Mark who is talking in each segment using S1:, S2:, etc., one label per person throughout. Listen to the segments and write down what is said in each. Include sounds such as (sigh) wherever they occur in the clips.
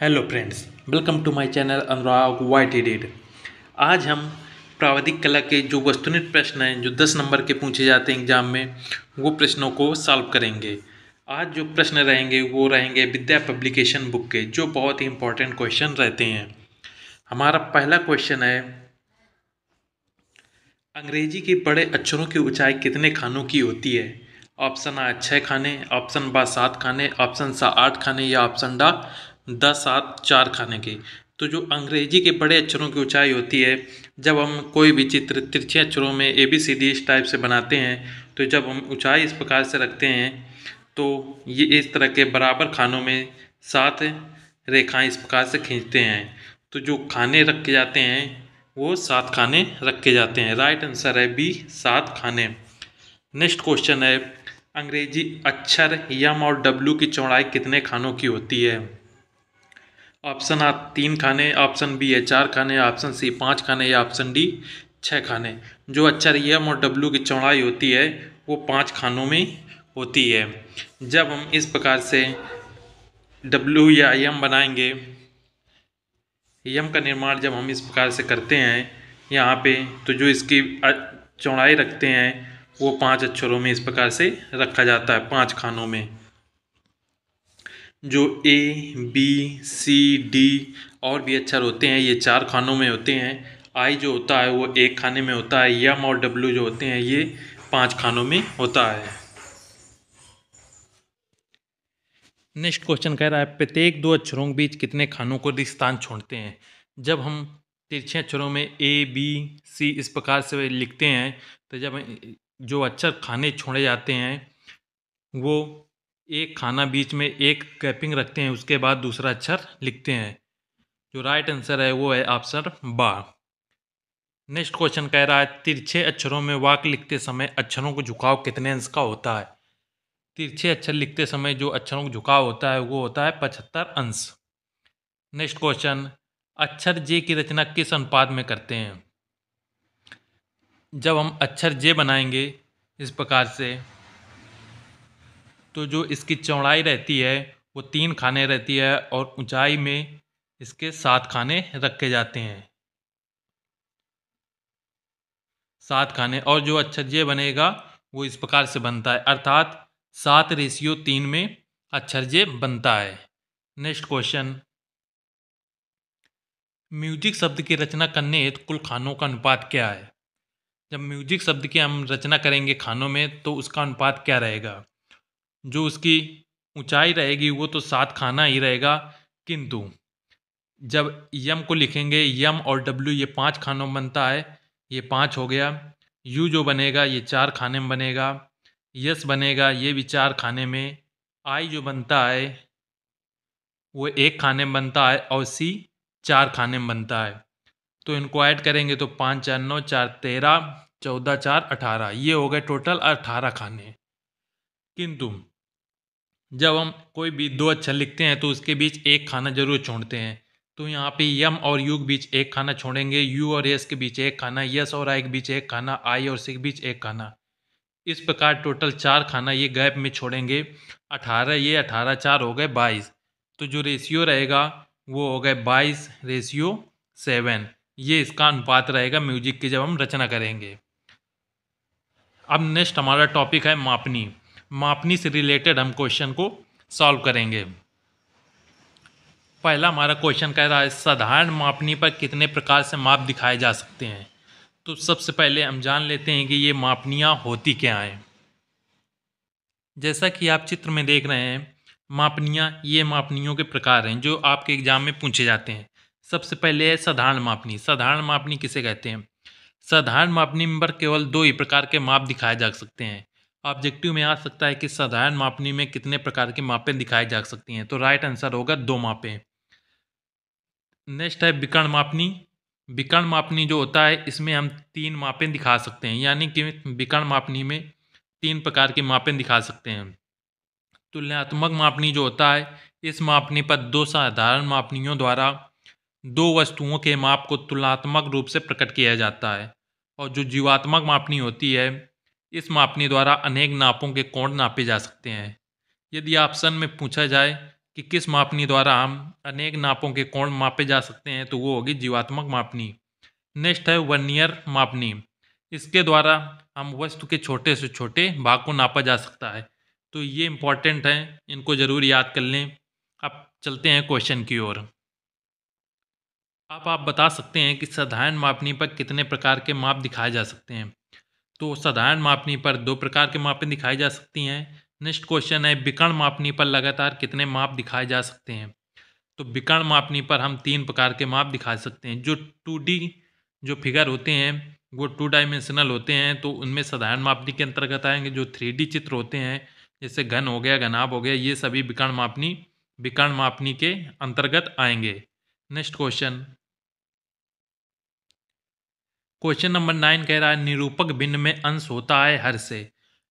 S1: hello friends welcome to my channel Anurag Y T आज हम प्राविधिक कला के जो वस्तुनित प्रश्न हैं जो दस नंबर के पूछे जाते हैं एग्जाम में वो प्रश्नों को सॉल्व करेंगे आज जो प्रश्न रहेंगे वो रहेंगे विद्या पब्लिकेशन बुक के जो बहुत ही इंपॉर्टेंट क्वेश्चन रहते हैं हमारा पहला क्वेश्चन है अंग्रेजी के बड़े अक्षरों की ऊंचाई कितने खानों की होती है ऑप्शन आ छः खाने ऑप्शन बा सात खाने ऑप्शन सा आठ खाने या ऑप्शन डा द सात चार खाने की तो जो अंग्रेजी के बड़े अक्षरों की ऊंचाई होती है जब हम कोई भी चित्र तिरछे अक्षरों में ए बी सी डी इस टाइप से बनाते हैं तो जब हम ऊंचाई इस प्रकार से रखते हैं तो ये इस तरह के बराबर खानों में सात रेखाएं इस प्रकार से खींचते हैं तो जो खाने रखे जाते हैं वो सात खाने रखे जाते हैं राइट आंसर है बी सात खाने नेक्स्ट क्वेश्चन है अंग्रेजी अक्षर यम और डब्लू की चौड़ाई कितने खानों की होती है ऑप्शन आ तीन खाने ऑप्शन बी है चार खाने ऑप्शन सी पाँच खाने या ऑप्शन डी छः खाने जो अच्छा है और डब्लू की चौड़ाई होती है वो पाँच खानों में होती है जब हम इस प्रकार से डब्लू या यम बनाएंगे यम का निर्माण जब हम इस प्रकार से करते हैं यहाँ पे तो जो इसकी चौड़ाई रखते हैं वो पांच अक्षरों में इस प्रकार से रखा जाता है पांच खानों में जो ए बी सी डी और भी अक्षर होते हैं ये चार खानों में होते हैं आई जो होता है वो एक खाने में होता है यम और डब्ल्यू जो होते हैं ये पांच खानों में होता है नेक्स्ट क्वेश्चन कह रहा है प्रत्येक दो अक्षरों के बीच कितने खानों को रिस्तान छोड़ते हैं जब हम तिरछे अक्षरों में ए बी सी इस प्रकार से लिखते हैं तो जब जो अक्षर खाने छोड़े जाते हैं वो एक खाना बीच में एक कैपिंग रखते हैं उसके बाद दूसरा अक्षर लिखते हैं जो राइट आंसर है वो है ऑप्शन बा नेक्स्ट क्वेश्चन कह रहा है तिरछे अक्षरों में वाक लिखते समय अक्षरों को झुकाव कितने अंश का होता है तिरछे अक्षर लिखते समय जो अक्षरों को झुकाव होता है वो होता है पचहत्तर अंश नेक्स्ट क्वेश्चन अक्षर जे की रचना किस अनुपात में करते हैं जब हम अक्षर जे बनाएंगे इस प्रकार से तो जो इसकी चौड़ाई रहती है वो तीन खाने रहती है और ऊंचाई में इसके सात खाने रखे जाते हैं सात खाने और जो अक्षरजय बनेगा वो इस प्रकार से बनता है अर्थात सात रेशियो तीन में अक्षरजय बनता है नेक्स्ट क्वेश्चन म्यूजिक शब्द की रचना करने हेतु कुल खानों का अनुपात क्या है जब म्यूजिक शब्द की हम रचना करेंगे खानों में तो उसका अनुपात क्या रहेगा जो उसकी ऊँचाई रहेगी वो तो सात खाना ही रहेगा किंतु जब यम को लिखेंगे यम और डब्ल्यू ये पांच खानों में बनता है ये पांच हो गया यू जो बनेगा ये चार खाने में बनेगा यस बनेगा ये भी चार खाने में आई जो बनता है वो एक खाने में बनता है और सी चार खाने में बनता है तो इनको ऐड करेंगे तो पाँच चार नौ चार तेरह चौदह चार अठारह ये हो गए टोटल अठारह खाने किंतु जब हम कोई भी दो अक्षर लिखते हैं तो उसके बीच एक खाना जरूर छोड़ते हैं तो यहाँ पे यम और यू के बीच एक खाना छोड़ेंगे यू और एस के बीच एक खाना यस और आई के बीच एक खाना आई और सी के बीच एक खाना इस प्रकार टोटल चार खाना ये गैप में छोड़ेंगे अठारह ये अठारह चार हो गए बाईस तो जो रेशियो रहेगा वो हो गए बाईस रेशियो सेवन ये इसका अनुपात रहेगा म्यूजिक की जब हम रचना करेंगे अब नेक्स्ट हमारा टॉपिक है मापनी मापनी से रिलेटेड हम क्वेश्चन को सॉल्व करेंगे पहला हमारा क्वेश्चन कह रहा है साधारण मापनी पर कितने प्रकार से माप दिखाए जा सकते हैं तो सबसे पहले हम जान लेते हैं कि ये मापनियाँ होती क्या हैं जैसा कि आप चित्र में देख रहे हैं मापनियाँ ये मापनियों के प्रकार हैं जो आपके एग्जाम में पूछे जाते हैं सबसे पहले है साधारण मापनी साधारण मापनी किसे कहते हैं साधारण मापनी पर केवल दो ही प्रकार के माप दिखाए जा सकते हैं ऑब्जेक्टिव में आ सकता है कि साधारण मापनी में कितने प्रकार की मापें दिखाई जा सकती हैं तो राइट आंसर होगा दो मापें नेक्स्ट है विकर्ण मापनी विकर्ण मापनी जो होता है इसमें हम तीन मापें दिखा सकते हैं यानी कि विकर्ण मापनी में तीन प्रकार के मापें दिखा सकते हैं तुलनात्मक मापनी जो होता है इस मापनी पर दो साधारण मापनियों द्वारा दो वस्तुओं के माप को तुलनात्मक रूप से प्रकट किया जाता है और जो जीवात्मक मापनी होती है इस मापनी द्वारा अनेक नापों के कोण नापे जा सकते हैं यदि ऑप्शन में पूछा जाए कि किस मापनी द्वारा हम अनेक नापों के कोण मापे जा सकते हैं तो वो होगी जीवात्मक मापनी नेक्स्ट है वर्नियर मापनी इसके द्वारा हम वस्तु के छोटे से छोटे भाग को नापा जा सकता है तो ये इम्पॉर्टेंट हैं इनको ज़रूर याद कर लें अब चलते हैं क्वेश्चन की ओर आप आप बता सकते हैं कि साधारण मापनी पर कितने प्रकार के माप दिखाए जा सकते हैं तो साधारण मापनी पर दो प्रकार के मापें दिखाई जा सकती हैं नेक्स्ट क्वेश्चन है विकर्ण मापनी पर लगातार कितने माप दिखाए जा सकते हैं तो विकर्ण मापनी पर हम तीन प्रकार के माप दिखा सकते हैं जो टू जो फिगर होते हैं वो टू डायमेंशनल होते हैं तो उनमें साधारण मापनी के अंतर्गत आएंगे जो थ्री चित्र होते हैं जैसे घन हो गया घनाभ हो गया ये सभी विकर्ण मापनी विकर्ण मापनी के अंतर्गत आएंगे next question question number nine कह रहा है निरूपक भिन्न में अंश होता है हर से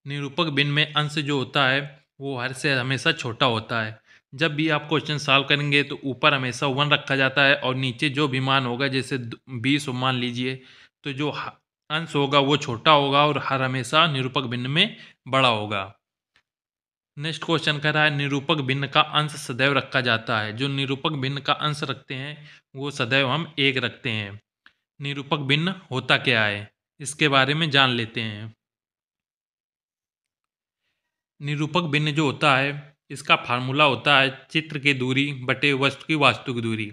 S1: निरूपक भिन्न में अंश जो होता है वो हर से हमेशा छोटा होता है जब भी आप क्वेश्चन सॉल्व करेंगे तो ऊपर हमेशा वन रखा जाता है और नीचे जो भी मान होगा जैसे बीस मान लीजिए तो जो अंश होगा वो छोटा होगा और हर हमेशा निरूपक भिन्न में बड़ा होगा नेक्स्ट क्वेश्चन कह रहा है निरूपक भिन्न का अंश सदैव रखा जाता है जो निरूपक भिन्न का अंश रखते हैं वो सदैव हम एक रखते हैं निरूपक भिन्न होता क्या है इसके बारे में जान लेते हैं निरूपक भिन्न जो होता है इसका फार्मूला होता है चित्र की दूरी बटे वस्तु की वास्तविक दूरी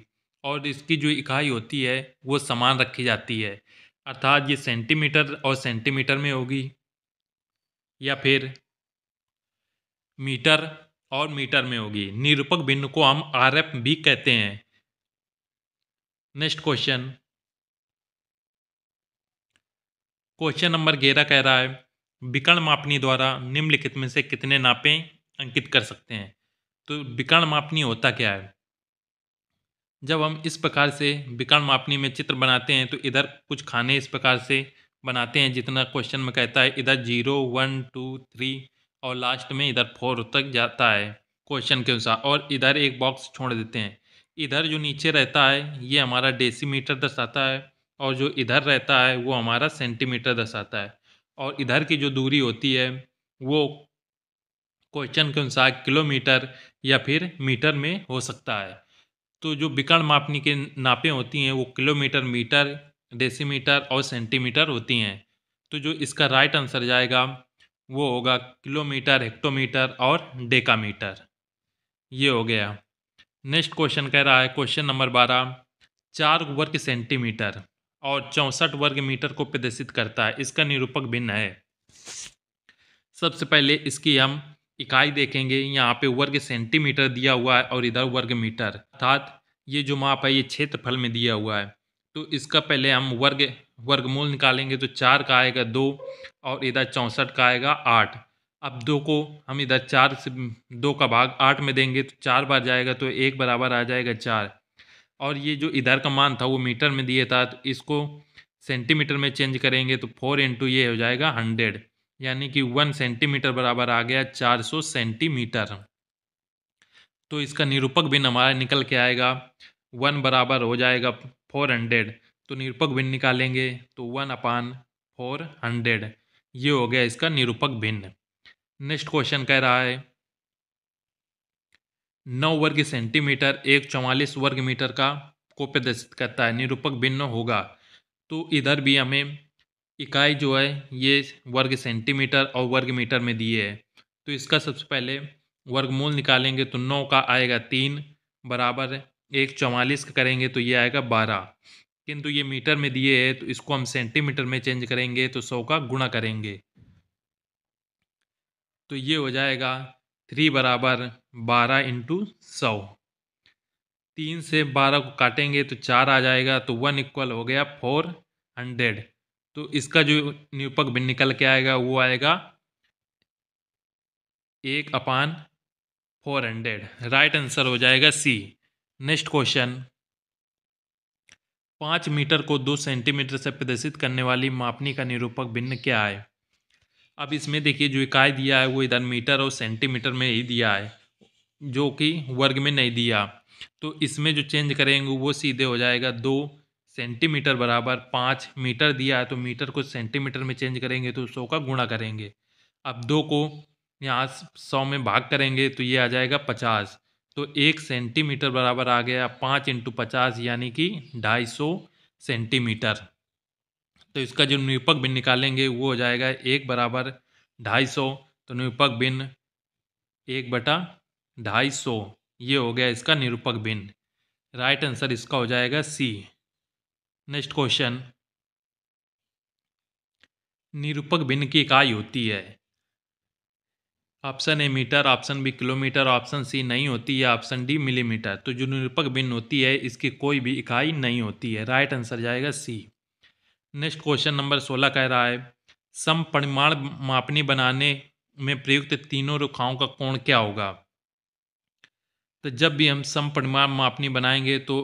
S1: और इसकी जो इकाई होती है वो समान रखी जाती है अर्थात ये सेंटीमीटर और सेंटीमीटर में होगी या फिर मीटर और मीटर में होगी निरूपक भिन्न को हम आर एफ भी कहते हैं नेक्स्ट क्वेश्चन क्वेश्चन नंबर ग्यारह कह रहा है विकर्ण मापनी द्वारा निम्नलिखित में से कितने नापें अंकित कर सकते हैं तो विकर्ण मापनी होता क्या है जब हम इस प्रकार से विकर्ण मापनी में चित्र बनाते हैं तो इधर कुछ खाने इस प्रकार से बनाते हैं जितना क्वेश्चन में कहता है इधर जीरो वन टू थ्री और लास्ट में इधर फोर तक जाता है क्वेश्चन के अनुसार और इधर एक बॉक्स छोड़ देते हैं इधर जो नीचे रहता है ये हमारा डेसीमीटर दर्शाता है और जो इधर रहता है वो हमारा सेंटीमीटर दर्शाता है और इधर की जो दूरी होती है वो क्वेश्चन के अनुसार किलोमीटर या फिर मीटर में हो सकता है तो जो विकर्ण मापनी के नापें होती हैं वो किलोमीटर मीटर डेसीमीटर और सेंटीमीटर होती हैं तो जो इसका राइट आंसर जाएगा वो होगा किलोमीटर हेक्टोमीटर और डेकामीटर ये हो गया नेक्स्ट क्वेश्चन कह रहा है क्वेश्चन नंबर बारह चार वर्ग सेंटीमीटर और चौंसठ वर्ग मीटर को प्रदर्शित करता है इसका निरूपक भिन्न है सबसे पहले इसकी हम इकाई देखेंगे यहाँ पे वर्ग सेंटीमीटर दिया हुआ है और इधर वर्ग मीटर अर्थात ये जो माप है ये क्षेत्रफल में दिया हुआ है तो इसका पहले हम वर्ग वर्गमूल निकालेंगे तो चार का आएगा दो और इधर चौंसठ का आएगा आठ अब दो को हम इधर चार से दो का भाग आठ में देंगे तो चार बार जाएगा तो एक बराबर आ जाएगा चार और ये जो इधर का मान था वो मीटर में दिए था तो इसको सेंटीमीटर में चेंज करेंगे तो फोर इंटू ये हो जाएगा हंड्रेड यानी कि वन सेंटीमीटर बराबर आ गया चार सौ सेंटीमीटर तो इसका निरूपक भिन्न हमारा निकल के आएगा वन बराबर हो जाएगा फोर हंड्रेड तो निरूपक भिन्न निकालेंगे तो वन अपान फोर हंड्रेड ये हो गया इसका निरूपक भिन्न नेक्स्ट क्वेश्चन कह रहा है नौ वर्ग सेंटीमीटर एक चौवालीस वर्ग मीटर का को प्रदर्शित करता है निरूपक भिन्न होगा तो इधर भी हमें इकाई जो है ये वर्ग सेंटीमीटर और वर्ग मीटर में दिए है तो इसका सबसे पहले वर्गमूल निकालेंगे तो नौ का आएगा तीन बराबर एक चौवालीस का करेंगे तो ये आएगा बारह किंतु ये मीटर में दिए है तो इसको हम सेंटीमीटर में चेंज करेंगे तो सौ का गुणा करेंगे तो ये हो जाएगा थ्री बराबर बारह इंटू सौ तीन से बारह को काटेंगे तो चार आ जाएगा तो वन इक्वल हो गया फोर हंड्रेड तो इसका जो निरूपक भिन्न निकल के आएगा वो आएगा एक अपान फोर हंड्रेड राइट आंसर हो जाएगा सी नेक्स्ट क्वेश्चन पाँच मीटर को दो सेंटीमीटर से प्रदर्शित करने वाली मापनी का निरूपक भिन्न क्या है अब इसमें देखिए जो इकाई दिया है वो इधर मीटर और सेंटीमीटर में ही दिया है जो कि वर्ग में नहीं दिया तो इसमें जो चेंज करेंगे वो सीधे हो जाएगा दो सेंटीमीटर बराबर पाँच मीटर दिया है तो मीटर को सेंटीमीटर में चेंज करेंगे तो सौ का गुणा करेंगे अब दो को यहाँ सौ में भाग करेंगे तो ये आ जाएगा पचास तो एक सेंटीमीटर बराबर आ गया पाँच इंटू पचास यानी कि ढाई सौ सेंटीमीटर तो इसका जो निरूपक बिन निकालेंगे वो हो जाएगा एक बराबर ढाई सौ तो निरूपक बिन एक बटा ढाई सौ ये हो गया इसका निरूपक बिन राइट आंसर इसका हो जाएगा सी नेक्स्ट क्वेश्चन निरूपक भिन्न की इकाई होती है option A metre option B kilometre option C नहीं होती है ऑप्शन डी मिलीमीटर तो जो निरूपक भिन्न होती है इसकी कोई भी इकाई नहीं होती है राइट आंसर जाएगा सी नेक्स्ट क्वेश्चन नंबर सोलह कह रहा है सम परिमाण मापनी बनाने में प्रयुक्त तीनों रेखाओं का कोण क्या होगा तो जब भी हम सम परिमाण मापनी बनाएंगे तो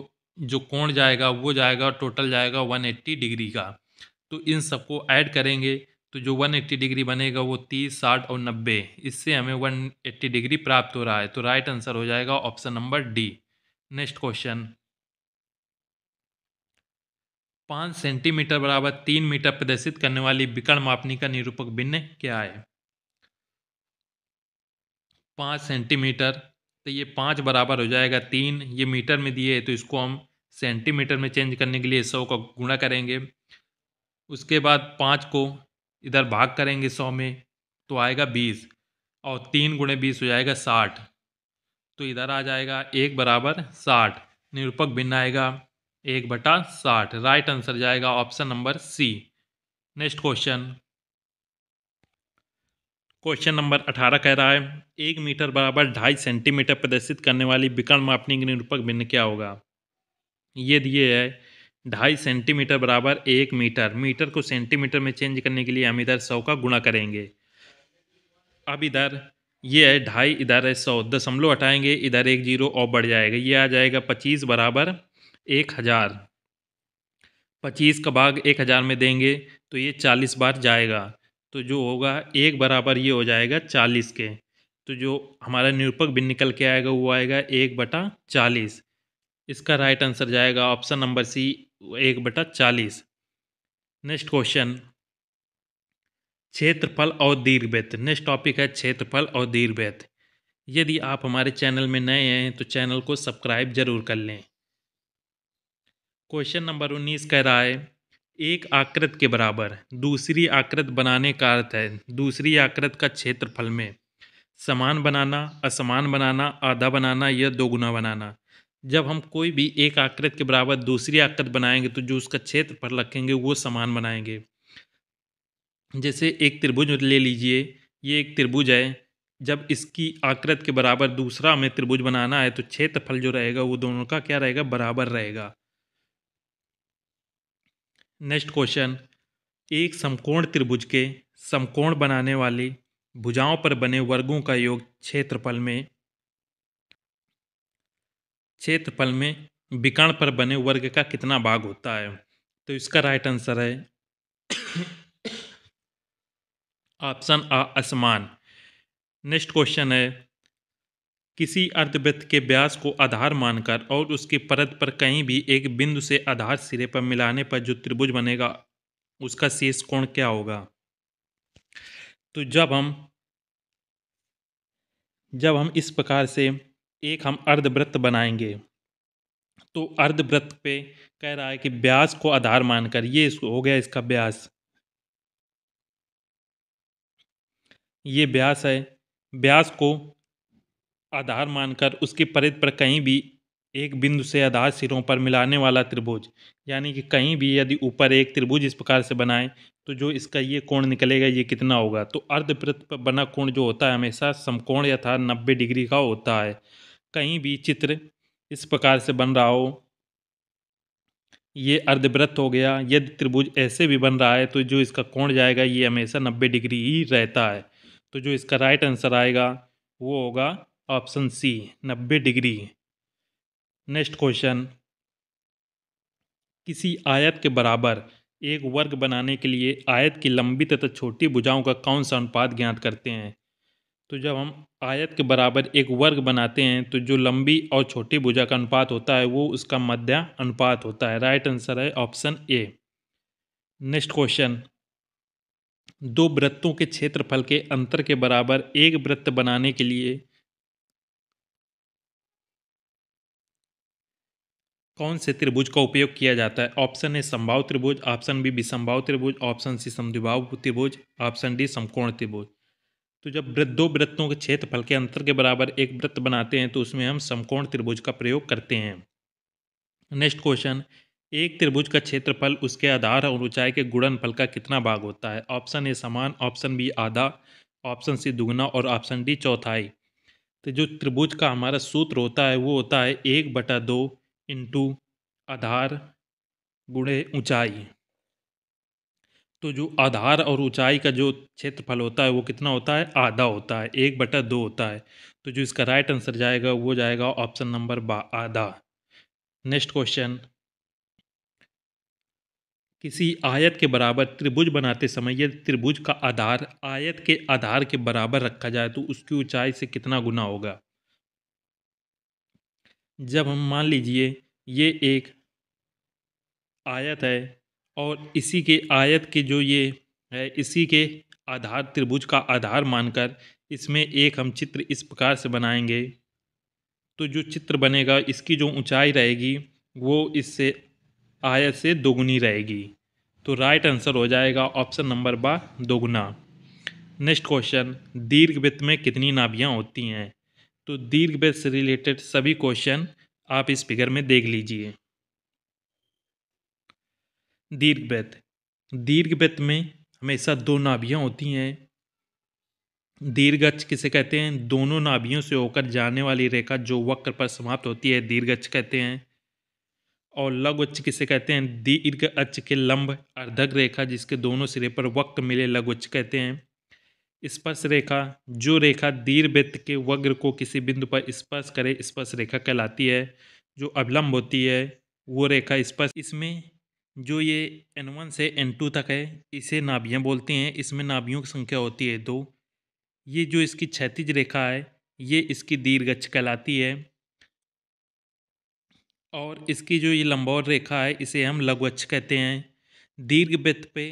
S1: जो कोण जाएगा वो जाएगा टोटल जाएगा वन एट्टी डिग्री का तो इन सबको ऐड करेंगे तो जो वन एट्टी डिग्री बनेगा वो तीस साठ और नब्बे इससे हमें वन एट्टी डिग्री प्राप्त हो रहा है तो राइट आंसर हो जाएगा option number D next question पाँच सेंटीमीटर बराबर तीन मीटर प्रदर्शित करने वाली विकर्ण मापनी का निरूपक भिन्न क्या है पाँच सेंटीमीटर तो ये पाँच बराबर हो जाएगा तीन ये मीटर में दिए तो इसको हम सेंटीमीटर में चेंज करने के लिए सौ का गुणा करेंगे उसके बाद पाँच को इधर भाग करेंगे सौ में तो आएगा बीस और तीन गुणे बीस हो जाएगा साठ तो इधर आ जाएगा एक बराबर साठ निरूपक भिन्न आएगा एक बटा साठ राइट आंसर जाएगा option number C next question question number अठारह कह रहा है एक मीटर बराबर ढाई सेंटीमीटर प्रदर्शित करने वाली विकर्ण मापनी निरूपक भिन्न क्या होगा ये दिए है ढाई सेंटीमीटर बराबर एक मीटर मीटर को सेंटीमीटर में चेंज करने के लिए हम इधर सौ का गुणा करेंगे अब इधर ये है ढाई इधर है सौ दशमलव हटाएंगे इधर एक जीरो और बढ़ जाएगा ये आ जाएगा पच्चीस बराबर एक हज़ार पच्चीस का भाग एक हज़ार में देंगे तो ये चालीस बार जाएगा तो जो होगा एक बराबर ये हो जाएगा चालीस के तो जो हमारा निरूपक बिन निकल के आएगा वो आएगा एक बटा चालीस इसका राइट आंसर जाएगा ऑप्शन नंबर सी एक बटा चालीस नेक्स्ट क्वेश्चन क्षेत्रफल और दीर्घवृत्त नेक्स्ट टॉपिक है क्षेत्रफल और दीर्घवृत्त यदि आप हमारे चैनल में नए हैं तो चैनल को सब्सक्राइब जरूर कर लें क्वेश्चन नंबर उन्नीस कह रहा है एक आकृत के बराबर दूसरी आकृत बनाने का अर्थ है दूसरी आकृत का क्षेत्रफल में समान बनाना असमान बनाना आधा बनाना या दोगुना बनाना जब हम कोई भी एक आकृत के बराबर दूसरी आकृत बनाएंगे तो जो उसका क्षेत्रफल रखेंगे वो समान बनाएंगे जैसे एक त्रिभुज ले लीजिए ये एक त्रिभुज है जब इसकी आकृत के बराबर दूसरा हमें त्रिभुज बनाना है तो क्षेत्रफल जो रहेगा वो दोनों का क्या रहेगा बराबर रहेगा नेक्स्ट क्वेश्चन एक समकोण त्रिभुज के समकोण बनाने वाली भुजाओं पर बने वर्गों का योग क्षेत्रफल में क्षेत्रफल में विकर्ण पर बने वर्ग का कितना भाग होता है तो इसका राइट आंसर है (coughs) ऑप्शन आ असमान नेक्स्ट क्वेश्चन है किसी अर्धवृत्त के व्यास को आधार मानकर और उसकी परत पर कहीं भी एक बिंदु से आधार सिरे पर मिलाने पर जो त्रिभुज बनेगा उसका शेष कोण क्या होगा तो जब हम जब हम इस प्रकार से एक हम अर्धवृत्त बनाएंगे तो अर्धवृत्त पे कह रहा है कि ब्यास को आधार मानकर ये हो गया इसका ब्यास ये ब्यास है ब्यास को आधार मानकर उसके परित पर कहीं भी एक बिंदु से आधार सिरों पर मिलाने वाला त्रिभुज यानी कि कहीं भी यदि ऊपर एक त्रिभुज इस प्रकार से बनाए तो जो इसका ये कोण निकलेगा ये कितना होगा तो अर्धवृत्त पर बना कोण जो होता है हमेशा समकोण यथा नब्बे डिग्री का होता है कहीं भी चित्र इस प्रकार से बन रहा हो ये अर्धवृत्त हो गया यदि त्रिभुज ऐसे भी बन रहा है तो जो इसका कोण जाएगा ये हमेशा नब्बे डिग्री ही रहता है तो जो इसका राइट आंसर आएगा वो होगा ऑप्शन सी नब्बे डिग्री नेक्स्ट क्वेश्चन किसी आयत के बराबर एक वर्ग बनाने के लिए आयत की लंबी तथा छोटी भुजाओं का कौन सा अनुपात ज्ञात करते हैं तो जब हम आयत के बराबर एक वर्ग बनाते हैं तो जो लंबी और छोटी भुजा का अनुपात होता है वो उसका मध्य अनुपात होता है राइट आंसर है ऑप्शन ए नेक्स्ट क्वेश्चन दो वृत्तों के क्षेत्रफल के अंतर के बराबर एक वृत्त बनाने के लिए कौन से त्रिभुज का उपयोग किया जाता है ऑप्शन ए संभाव त्रिभुज ऑप्शन बी विसंभाव त्रिभुज ऑप्शन सी समिभाव त्रिभुज ऑप्शन डी समकोण त्रिभुज तो जब दो वृत्तों के क्षेत्रफल के अंतर के बराबर एक वृत्त बनाते हैं तो उसमें हम समकोण त्रिभुज का प्रयोग करते हैं नेक्स्ट क्वेश्चन एक त्रिभुज का क्षेत्रफल उसके आधार और ऊंचाई के गुणनफल का कितना भाग होता है ऑप्शन ए समान ऑप्शन बी आधा ऑप्शन सी दुगना और ऑप्शन डी चौथाई तो जो त्रिभुज का हमारा सूत्र होता है वो होता है एक बटा दो इंटू आधार गुणे ऊंचाई तो जो आधार और ऊंचाई का जो क्षेत्रफल होता है वो कितना होता है आधा होता है एक बटा दो होता है तो जो इसका राइट आंसर जाएगा वो जाएगा ऑप्शन नंबर बा आधा नेक्स्ट क्वेश्चन किसी आयत के बराबर त्रिभुज बनाते समय यदि त्रिभुज का आधार आयत के आधार के बराबर रखा जाए तो उसकी ऊंचाई से कितना गुना होगा जब हम मान लीजिए ये एक आयत है और इसी के आयत के जो ये है इसी के आधार त्रिभुज का आधार मानकर इसमें एक हम चित्र इस प्रकार से बनाएंगे तो जो चित्र बनेगा इसकी जो ऊंचाई रहेगी वो इससे आयत से दोगुनी रहेगी तो राइट आंसर हो जाएगा ऑप्शन नंबर बा दोगुना नेक्स्ट क्वेश्चन दीर्घ वृत्त में कितनी नाभियाँ होती हैं तो दीर्घ बेद से रिलेटेड सभी क्वेश्चन आप इस फिगर में देख लीजिए दीर्घ बेद दीर्घ बेद में हमेशा दो नाभियाँ होती हैं दीर्घ किसे कहते हैं दोनों नाभियों से होकर जाने वाली रेखा जो वक्र पर समाप्त होती है दीर्घ कहते हैं और लघु उच्च किसे कहते हैं दीर्घ अच्छ के लंब अर्धक रेखा जिसके दोनों सिरे पर वक्र मिले लघु उच्च कहते हैं स्पर्श रेखा जो रेखा दीर्घवृत्त के वग्र को किसी बिंदु पर स्पर्श करे स्पर्श रेखा कहलाती है जो अविलंब होती है वो रेखा स्पर्श इस इसमें जो ये एन वन से एन टू तक है इसे नाभियाँ बोलते हैं इसमें नाभियों की संख्या होती है दो ये जो इसकी क्षैतिज रेखा है ये इसकी दीर्घ कहलाती है और इसकी जो ये लंबौर रेखा है इसे हम लघुअक्ष कहते हैं दीर्घ वृत्त पे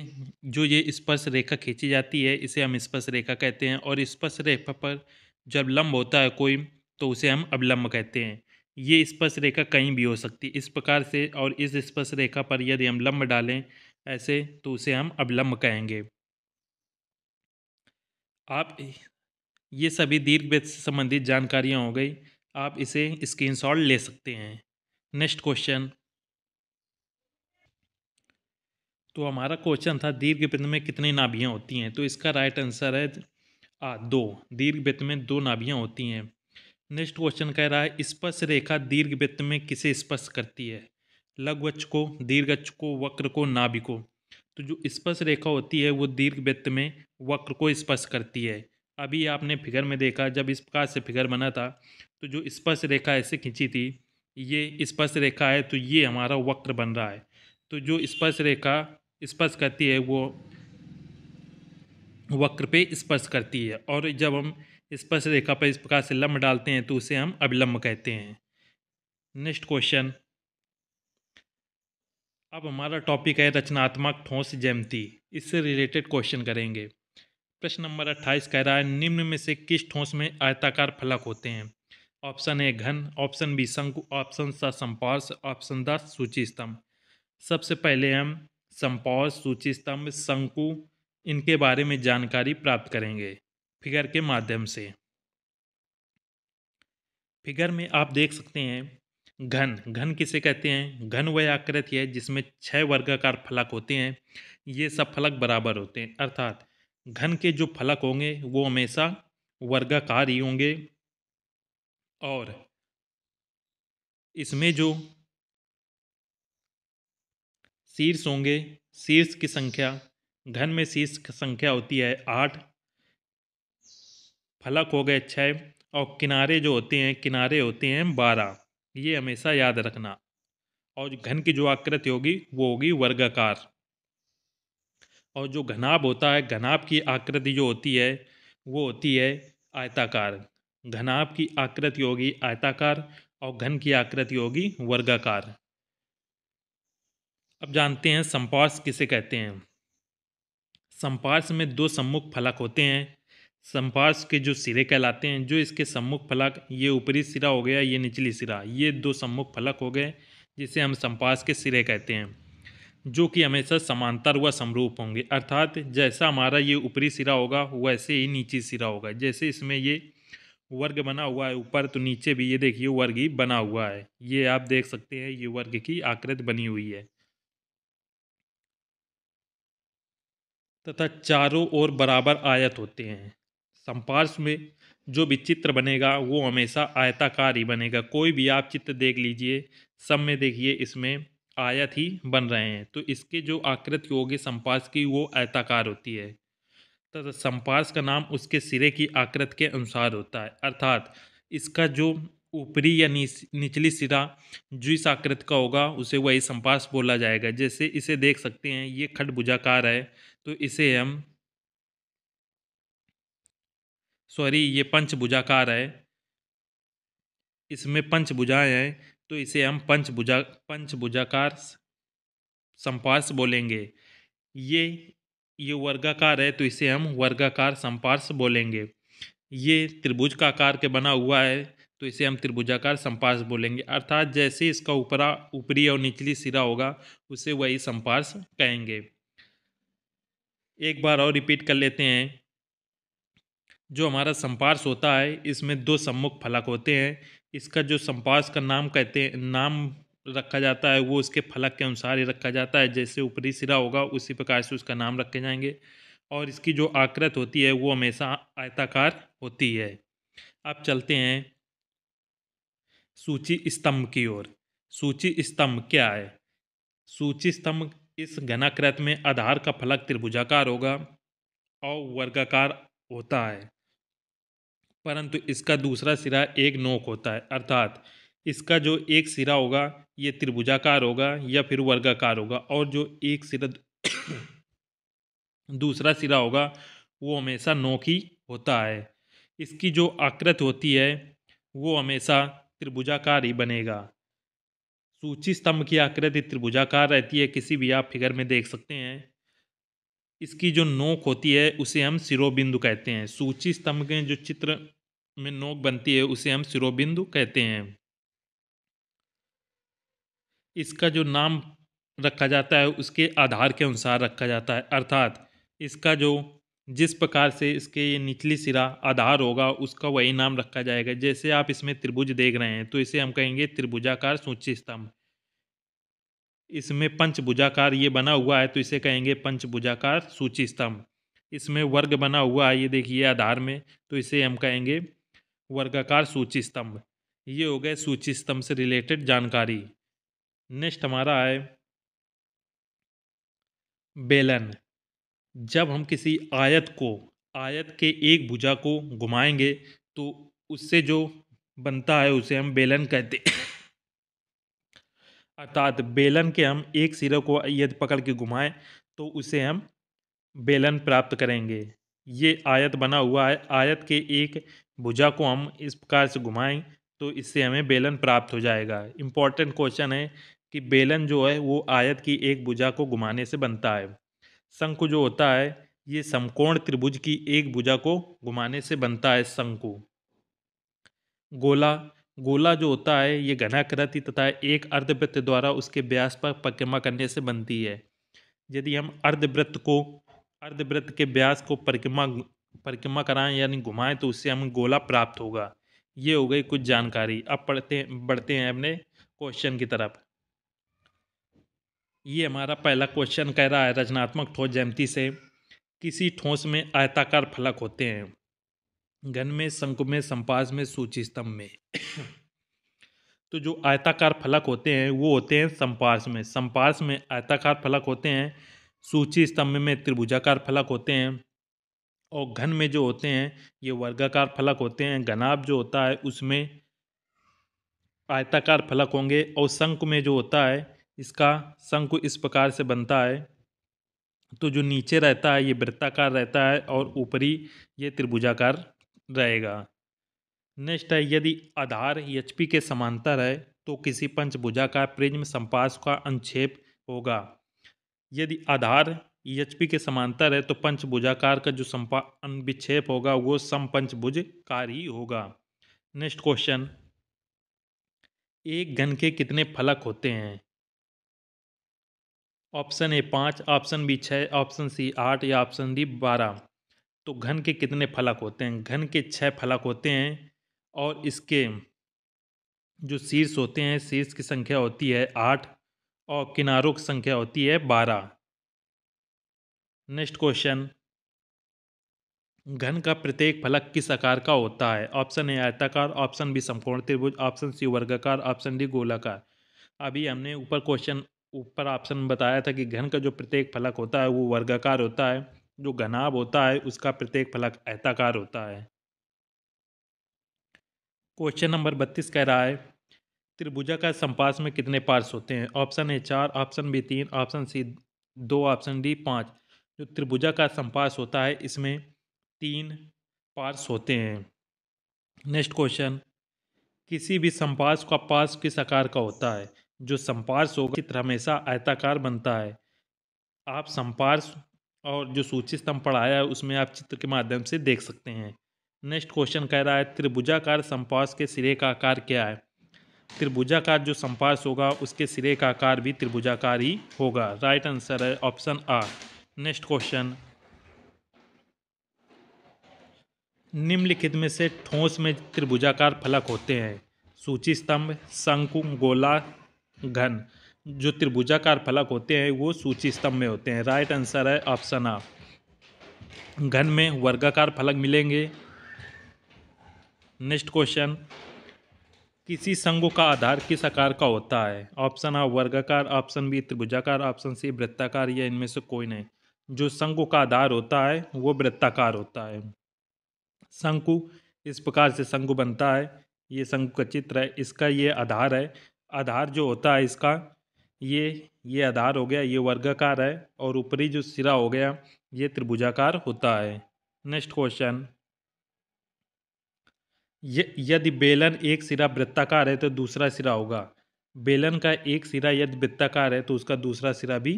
S1: जो ये स्पर्श रेखा खींची जाती है इसे हम स्पर्श रेखा कहते हैं और स्पर्श रेखा पर जब लंब होता है कोई तो उसे हम अवलंब कहते हैं ये स्पर्श रेखा कहीं भी हो सकती है इस प्रकार से और इस स्पर्श रेखा पर यदि हम लंब डालें ऐसे तो उसे हम अवलंब कहेंगे आप ये सभी दीर्घ वृत्त से संबंधित जानकारियाँ हो गई आप इसे स्क्रीनशॉट ले सकते हैं नेक्स्ट क्वेश्चन तो हमारा क्वेश्चन था दीर्घ वृत्त में कितनी नाभियाँ होती हैं तो इसका राइट आंसर है आ दो दीर्घ वृत्त में दो नाभियाँ होती हैं नेक्स्ट क्वेश्चन कह रहा है स्पर्श रेखा दीर्घ वृत्त में किसे स्पर्श करती है लघु अक्ष को दीर्घ अक्ष को वक्र को नाभि को तो जो स्पर्श रेखा होती है वो दीर्घ वृत्त में वक्र को स्पर्श करती है अभी आपने फिगर में देखा जब इस प्रकार से फिगर बना था तो जो स्पर्श रेखा ऐसे खींची थी ये स्पर्श रेखा है तो ये हमारा वक्र बन रहा है तो जो स्पर्श रेखा स्पर्श करती है वो वक्र पे स्पर्श करती है और जब हम स्पर्श रेखा पर इस प्रकार से लम्ब डालते हैं तो उसे हम अभिलम्ब कहते हैं नेक्स्ट क्वेश्चन अब हमारा टॉपिक है रचनात्मक ठोस जैमती इससे रिलेटेड क्वेश्चन करेंगे प्रश्न नंबर अट्ठाईस कह रहा है निम्न में से किस ठोस में आयताकार फलक होते हैं ऑप्शन ए घन ऑप्शन बी शंकु ऑप्शन सा संपार्श ऑप्शन द सूची स्तंभ सबसे पहले हम संपौष सूची स्तंभ शंकु इनके बारे में जानकारी प्राप्त करेंगे फिगर के माध्यम से फिगर में आप देख सकते हैं घन घन किसे कहते हैं घन वह आकृति है जिसमें छह वर्गाकार फलक होते हैं ये सब फलक बराबर होते हैं अर्थात घन के जो फलक होंगे वो हमेशा वर्गाकार ही होंगे और इसमें जो शीर्ष होंगे शीर्ष की संख्या घन में शीर्ष की संख्या होती है आठ फलक हो गए छः और किनारे जो होते हैं किनारे होते हैं बारह ये हमेशा याद रखना और घन की जो आकृति होगी वो होगी वर्गाकार और जो घनाभ होता है घनाभ की आकृति जो होती है वो होती है आयताकार घनाभ की आकृति होगी आयताकार और घन की आकृति होगी वर्गाकार अब जानते हैं संपार्स किसे कहते हैं संपार्स में दो सम्मुख फलक होते हैं संपार्स के जो सिरे कहलाते हैं जो इसके सम्मुख फलक ये ऊपरी सिरा हो गया ये निचली सिरा ये दो सम्मुख फलक हो गए जिसे हम संपार्स के सिरे कहते हैं जो कि हमेशा समांतर व समरूप होंगे अर्थात जैसा हमारा ये ऊपरी सिरा होगा वैसे ही नीचे सिरा होगा जैसे इसमें ये वर्ग बना हुआ है ऊपर तो नीचे भी ये देखिए वर्ग ही बना हुआ है ये आप देख सकते हैं ये वर्ग की आकृति बनी हुई है तथा चारों ओर बराबर आयत होते हैं संपार्श्व में जो भी चित्र बनेगा वो हमेशा आयताकार ही बनेगा कोई भी आप चित्र देख लीजिए सब में देखिए इसमें आयत ही बन रहे हैं तो इसके जो आकृति होगी संपार्श की वो आयताकार होती है तथा तो संपार्श का नाम उसके सिरे की आकृति के अनुसार होता है अर्थात इसका जो ऊपरी या निचली सिरा जिस आकृति का होगा उसे वही संपार्श बोला जाएगा जैसे इसे देख सकते हैं ये खटभुजाकार है तो इसे हम सॉरी ये पंचभुजाकार है इसमें पंचभुजाएं हैं तो इसे हम पंचभुजा पंचभुजाकार संपार्श बोलेंगे ये ये वर्गाकार है तो इसे हम वर्गाकार संपार्श बोलेंगे ये त्रिभुज का आकार के बना हुआ है तो इसे हम त्रिभुजाकार संपार्श बोलेंगे अर्थात जैसे इसका ऊपरा ऊपरी और निचली सिरा होगा उसे वही संपार्श कहेंगे एक बार और रिपीट कर लेते हैं जो हमारा संपार्स होता है इसमें दो सम्मुख फलक होते हैं इसका जो संपार्स का नाम कहते हैं नाम रखा जाता है वो उसके फलक के अनुसार ही रखा जाता है जैसे ऊपरी सिरा होगा उसी प्रकार से उसका नाम रखे जाएंगे और इसकी जो आकृत होती है वो हमेशा आयताकार होती है अब चलते हैं सूची स्तंभ की ओर सूची स्तंभ क्या है सूची स्तंभ इस घनाकृत में आधार का फलक त्रिभुजाकार होगा और वर्गाकार होता है परंतु इसका दूसरा सिरा एक नोक होता है अर्थात इसका जो एक सिरा होगा ये त्रिभुजाकार होगा या फिर वर्गाकार होगा और जो एक सिरा (coughs) दूसरा सिरा होगा वो हमेशा नोक ही होता है इसकी जो आकृत होती है वो हमेशा त्रिभुजाकार ही बनेगा सूची स्तंभ की आकृति त्रिभुजाकार रहती है किसी भी आप फिगर में देख सकते हैं इसकी जो नोक होती है उसे हम सिरोबिंदु कहते हैं सूची स्तंभ के जो चित्र में नोक बनती है उसे हम सिरोबिंदु कहते हैं इसका जो नाम रखा जाता है उसके आधार के अनुसार रखा जाता है अर्थात इसका जो जिस प्रकार से इसके ये निचली सिरा आधार होगा उसका वही नाम रखा जाएगा जैसे आप इसमें त्रिभुज देख रहे हैं तो इसे हम कहेंगे त्रिभुजाकार सूची स्तंभ इसमें पंचभुजाकार ये बना हुआ है तो इसे कहेंगे पंचभुजाकार सूची स्तंभ इसमें वर्ग बना हुआ है ये देखिए आधार में तो इसे हम कहेंगे वर्गाकार सूची स्तंभ ये हो गए सूची स्तंभ से रिलेटेड जानकारी नेक्स्ट हमारा है बेलन जब हम किसी आयत को आयत के एक भुजा को घुमाएंगे तो उससे जो बनता है उसे हम बेलन कहते अर्थात बेलन के हम एक सिरे को यदि पकड़ के घुमाएं तो उसे हम बेलन प्राप्त करेंगे ये आयत बना हुआ है आयत के एक भुजा को हम इस प्रकार से घुमाएं तो इससे हमें बेलन प्राप्त हो जाएगा इम्पॉर्टेंट क्वेश्चन है कि बेलन जो है वो आयत की एक भुजा को घुमाने से बनता है शंकु जो होता है ये समकोण त्रिभुज की एक भुजा को घुमाने से बनता है शंकु गोला गोला जो होता है ये घनाकृति तथा एक अर्धवृत्त द्वारा उसके व्यास पर परिक्रमा करने से बनती है यदि हम अर्धवृत्त को अर्धवृत्त के व्यास को परिक्रमा परिक्रमा कराएं यानी घुमाएं तो उससे हमें गोला प्राप्त होगा ये हो गई कुछ जानकारी अब पढ़ते बढ़ते हैं अपने क्वेश्चन की तरफ ये हमारा पहला क्वेश्चन कह रहा है रचनात्मक ठोस जयंती से किसी ठोस में आयताकार फलक होते हैं घन में शंकु में संपास में सूची स्तंभ में (coughs) तो जो आयताकार फलक होते हैं वो होते हैं संपास में संपास में आयताकार फलक होते हैं सूची स्तंभ में त्रिभुजाकार फलक होते हैं और घन में जो होते हैं ये वर्गाकार फलक होते हैं घनाभ जो होता है उसमें आयताकार फलक होंगे और शंक में जो होता है इसका शंकु इस प्रकार से बनता है तो जो नीचे रहता है ये वृत्ताकार रहता है और ऊपरी ये त्रिभुजाकार रहेगा नेक्स्ट है यदि आधार एच के समांतर है तो किसी पंचभुजाकार प्रिज्म संपास का अनुक्षेप होगा यदि आधार एच के समांतर है तो पंचभुजाकार का जो संपा अनुविक्षेप होगा वो समपंचभुजकार ही होगा नेक्स्ट क्वेश्चन एक घन के कितने फलक होते हैं ऑप्शन ए पाँच ऑप्शन बी छः ऑप्शन सी आठ या ऑप्शन डी बारह तो घन के कितने फलक होते हैं घन के छः फलक होते हैं और इसके जो शीर्ष होते हैं शीर्ष की संख्या होती है आठ और किनारों की संख्या होती है बारह नेक्स्ट क्वेश्चन घन का प्रत्येक फलक किस आकार का होता है ऑप्शन ए आयताकार ऑप्शन बी समकोण त्रिभुज ऑप्शन सी वर्गाकार ऑप्शन डी गोलाकार अभी हमने ऊपर क्वेश्चन ऊपर ऑप्शन बताया था कि घन का जो प्रत्येक फलक होता है वो वर्गाकार होता है जो घनाब होता है उसका प्रत्येक फलक आयताकार होता है क्वेश्चन नंबर बत्तीस कह रहा है त्रिभुजा का संपास में कितने पार्स होते हैं ऑप्शन ए चार ऑप्शन बी तीन ऑप्शन सी दो ऑप्शन डी पाँच जो त्रिभुजा का संपास होता है इसमें तीन पार्स होते हैं नेक्स्ट क्वेश्चन किसी भी संपास का पास किस आकार का होता है जो संपार्श होगा चित्र हमेशा आयताकार बनता है आप संपार्श और जो सूची स्तंभ पढ़ाया है उसमें आप चित्र के माध्यम से देख सकते हैं नेक्स्ट क्वेश्चन कह रहा है त्रिभुजाकार संपार्श के सिरे का आकार क्या है त्रिभुजाकार जो संपार्श होगा उसके सिरे का आकार भी त्रिभुजाकार ही होगा राइट आंसर है ऑप्शन आ नेक्स्ट क्वेश्चन निम्नलिखित में से ठोस में त्रिभुजाकार फलक होते हैं सूची स्तंभ शंकु गोला घन जो त्रिभुजाकार फलक होते हैं वो सूची स्तंभ में होते हैं राइट आंसर है ऑप्शन आ घन में वर्गाकार फलक मिलेंगे नेक्स्ट क्वेश्चन किसी संघ का आधार किस आकार का होता है ऑप्शन आ वर्गाकार ऑप्शन बी त्रिभुजाकार ऑप्शन सी वृत्ताकार या इनमें से कोई नहीं जो संघ का आधार होता है वो वृत्ताकार होता है शंकु इस प्रकार से शंकु बनता है ये शंकु का चित्र है इसका ये आधार है आधार जो होता है इसका ये ये आधार हो गया ये वर्गाकार है और ऊपरी जो सिरा हो गया ये त्रिभुजाकार होता है नेक्स्ट क्वेश्चन यदि बेलन एक सिरा वृत्ताकार है तो दूसरा सिरा होगा बेलन का एक सिरा यदि वृत्ताकार है तो उसका दूसरा सिरा भी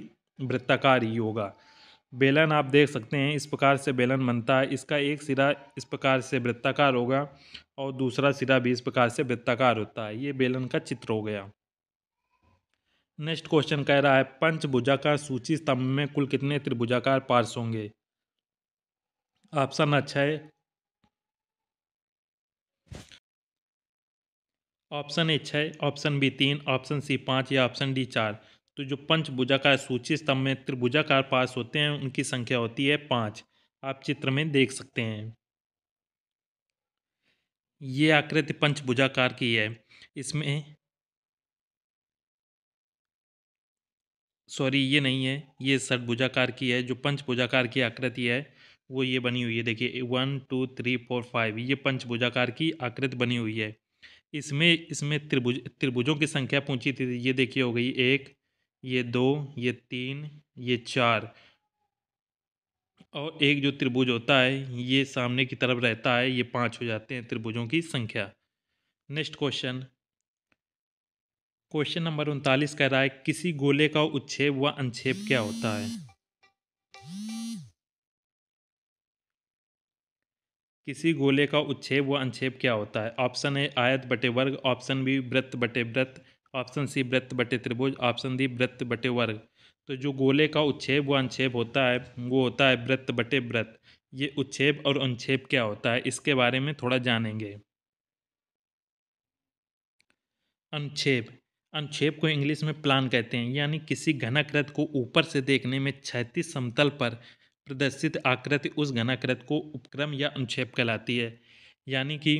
S1: वृत्ताकार ही होगा बेलन आप देख सकते हैं इस प्रकार से बेलन बनता है इसका एक सिरा इस प्रकार से वृत्ताकार होगा और दूसरा सिरा भी इस प्रकार से वृत्ताकार होता है ये बेलन का चित्र हो गया नेक्स्ट क्वेश्चन कह रहा है पंचभुजाकार सूची स्तंभ में कुल कितने त्रिभुजाकार पार्श्व होंगे ऑप्शन अच्छा है ऑप्शन ए छः ऑप्शन बी तीन ऑप्शन सी पाँच या ऑप्शन डी चार तो जो पंचभुजाकार सूची स्तंभ में त्रिभुजाकार पास होते हैं उनकी संख्या होती है पाँच आप चित्र में देख सकते हैं ये आकृति पंचभुजाकार की है इसमें सॉरी ये नहीं है ये षटभुजाकार की है जो पंचभुजाकार की आकृति है वो ये बनी हुई है देखिए one two three four five ये पंचभुजाकार की आकृति बनी हुई है इसमें इसमें त्रिभुज त्रिभुजों की संख्या पूछी थी ये देखिए हो गई एक ये दो ये तीन ये चार और एक जो त्रिभुज होता है ये सामने की तरफ रहता है ये पाँच हो जाते हैं त्रिभुजों की संख्या नेक्स्ट क्वेश्चन क्वेश्चन नंबर उनतालीस कह रहा है किसी गोले का उच्छेप व अनछेप क्या होता है किसी गोले का उच्छेप व अनछेप क्या होता है ऑप्शन ए आयत बटे वर्ग ऑप्शन बी वृत्त बटे वृत्त ऑप्शन सी वृत्त बटे त्रिभुज ऑप्शन डी वृत्त बटे वर्ग तो जो गोले का उच्छेप व अनुच्छेप होता है वो होता है वृत्त बटे वृत्त ये उच्छेप और अनुच्छेप क्या होता है इसके बारे में थोड़ा जानेंगे अनुच्छेप अनुच्छेप को इंग्लिश में प्लान कहते हैं यानी किसी घनाकृत को ऊपर से देखने में क्षैतिज समतल पर प्रदर्शित आकृति उस घनाकृत को उपक्रम या अनुच्छेप कहलाती है यानी कि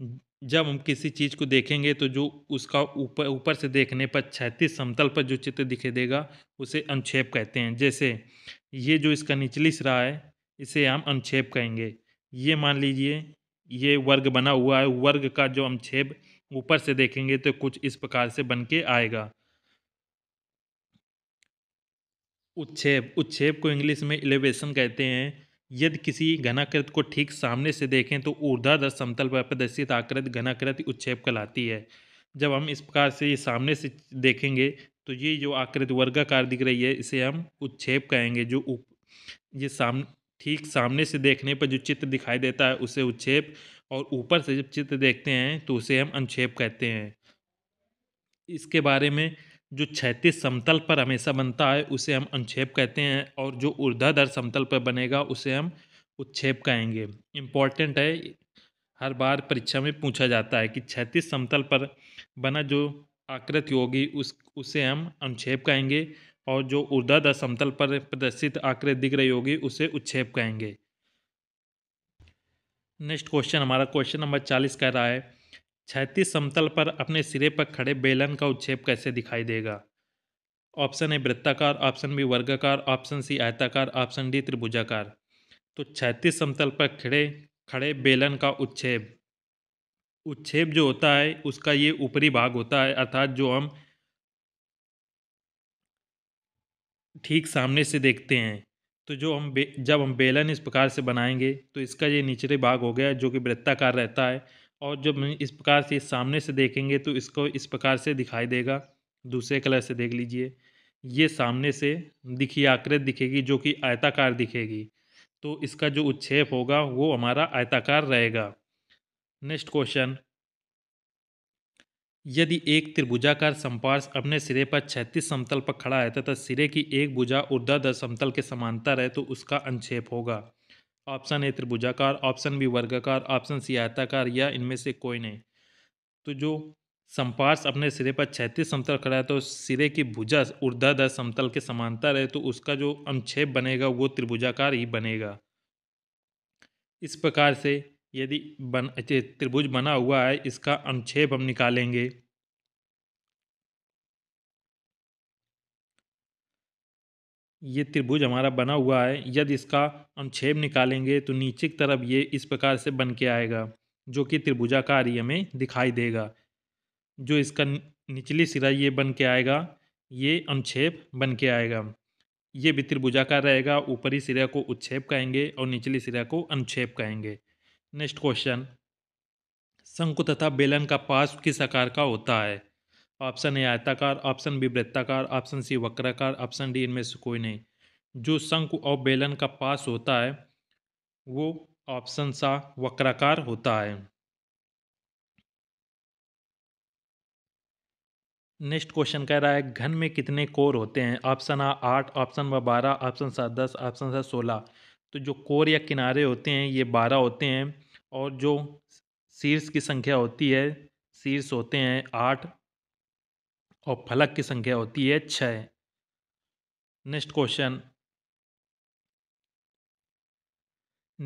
S1: जब हम किसी चीज़ को देखेंगे तो जो उसका ऊपर ऊपर से देखने पर छैतीस समतल पर जो चित्र दिखाई देगा उसे अनुच्छेप कहते हैं जैसे ये जो इसका निचली सिरा है इसे हम अनुच्छेप कहेंगे ये मान लीजिए ये वर्ग बना हुआ है वर्ग का जो अनुच्छेप ऊपर से देखेंगे तो कुछ इस प्रकार से बन के आएगा उच्छेप उच्छेप को इंग्लिश में एलिवेशन कहते हैं यदि किसी घनाकृत को ठीक सामने से देखें तो ऊर्ध्वाधर समतल पर प्रदर्शित आकृत घनाकृत उच्छेप कहलाती है जब हम इस प्रकार से ये सामने से देखेंगे तो ये जो आकृत वर्गाकार दिख रही है इसे हम उच्छेप कहेंगे जो उप ये साम ठीक सामने से देखने पर जो चित्र दिखाई देता है उसे उच्छेप और ऊपर से जब चित्र देखते हैं तो उसे हम अनुच्छेप कहते हैं इसके बारे में जो क्षैतिज समतल पर हमेशा बनता है उसे हम अनुच्छेप कहते हैं और जो ऊर्ध्वाधर समतल पर बनेगा उसे हम उच्छेप कहेंगे इम्पॉर्टेंट है हर बार परीक्षा में पूछा जाता है कि क्षैतिज समतल पर बना जो आकृति होगी उस उसे हम अनुच्छेप कहेंगे और जो ऊर्ध्वाधर समतल पर प्रदर्शित आकृति दिख रही होगी उसे उच्छेप कहेंगे नेक्स्ट क्वेश्चन हमारा क्वेश्चन नंबर चालीस कह रहा है छैतीस समतल पर अपने सिरे पर खड़े बेलन का उच्छेप कैसे दिखाई देगा ऑप्शन ए वृत्ताकार ऑप्शन बी वर्गाकार ऑप्शन सी आयताकार ऑप्शन डी त्रिभुजाकार तो छैतीस समतल पर खड़े खड़े बेलन का उच्छेप उच्छेप जो होता है उसका ये ऊपरी भाग होता है अर्थात जो हम ठीक सामने से देखते हैं तो जो हम जब हम बेलन इस प्रकार से बनाएंगे तो इसका ये निचले भाग हो गया जो कि वृत्ताकार रहता है और जब इस प्रकार से सामने से देखेंगे तो इसको इस प्रकार से दिखाई देगा दूसरे कलर से देख लीजिए ये सामने से दिखी आकृत दिखेगी जो कि आयताकार दिखेगी तो इसका जो उच्छेप होगा वो हमारा आयताकार रहेगा नेक्स्ट क्वेश्चन यदि एक त्रिभुजाकार संपार्श अपने सिरे पर छैतीस समतल पर खड़ा है तथा सिरे की एक भुजा दस समतल के समानता रहे तो उसका अंक्षेप होगा ऑप्शन ए त्रिभुजाकार ऑप्शन बी वर्गाकार ऑप्शन सी आयताकार या इनमें से कोई नहीं तो जो संपार्श अपने सिरे पर छैतीस समतल खड़ा है तो सिरे की भुजा दस समतल के समांतर है तो उसका जो अनुच्छेप बनेगा वो त्रिभुजाकार ही बनेगा इस प्रकार से यदि बन त्रिभुज बना हुआ है इसका अनुच्छेप हम निकालेंगे ये त्रिभुज हमारा बना हुआ है यदि इसका अनुच्छेद निकालेंगे तो नीचे की तरफ ये इस प्रकार से बन के आएगा जो कि त्रिभुजाकार ही हमें दिखाई देगा जो इसका निचली सिरा ये बन के आएगा ये अनुच्छेप बन के आएगा ये भी त्रिभुजाकार रहेगा ऊपरी सिरा को उच्छेप कहेंगे और निचली सिरा को अनुच्छेप कहेंगे नेक्स्ट क्वेश्चन शंकु तथा बेलन का पास किस आकार का होता है ऑप्शन ए आयताकार ऑप्शन बी वृत्ताकार ऑप्शन सी वक्राकार ऑप्शन डी इनमें से कोई नहीं जो शंकु और बेलन का पास होता है वो ऑप्शन सा वक्राकार होता है नेक्स्ट क्वेश्चन कह रहा है घन में कितने कोर होते हैं ऑप्शन आ आठ ऑप्शन ब बारह ऑप्शन सा दस ऑप्शन सा सोलह तो जो कोर या किनारे होते हैं ये बारह होते हैं और जो शीर्ष की संख्या होती है शीर्ष होते हैं आठ और फलक की संख्या होती है छः नेक्स्ट क्वेश्चन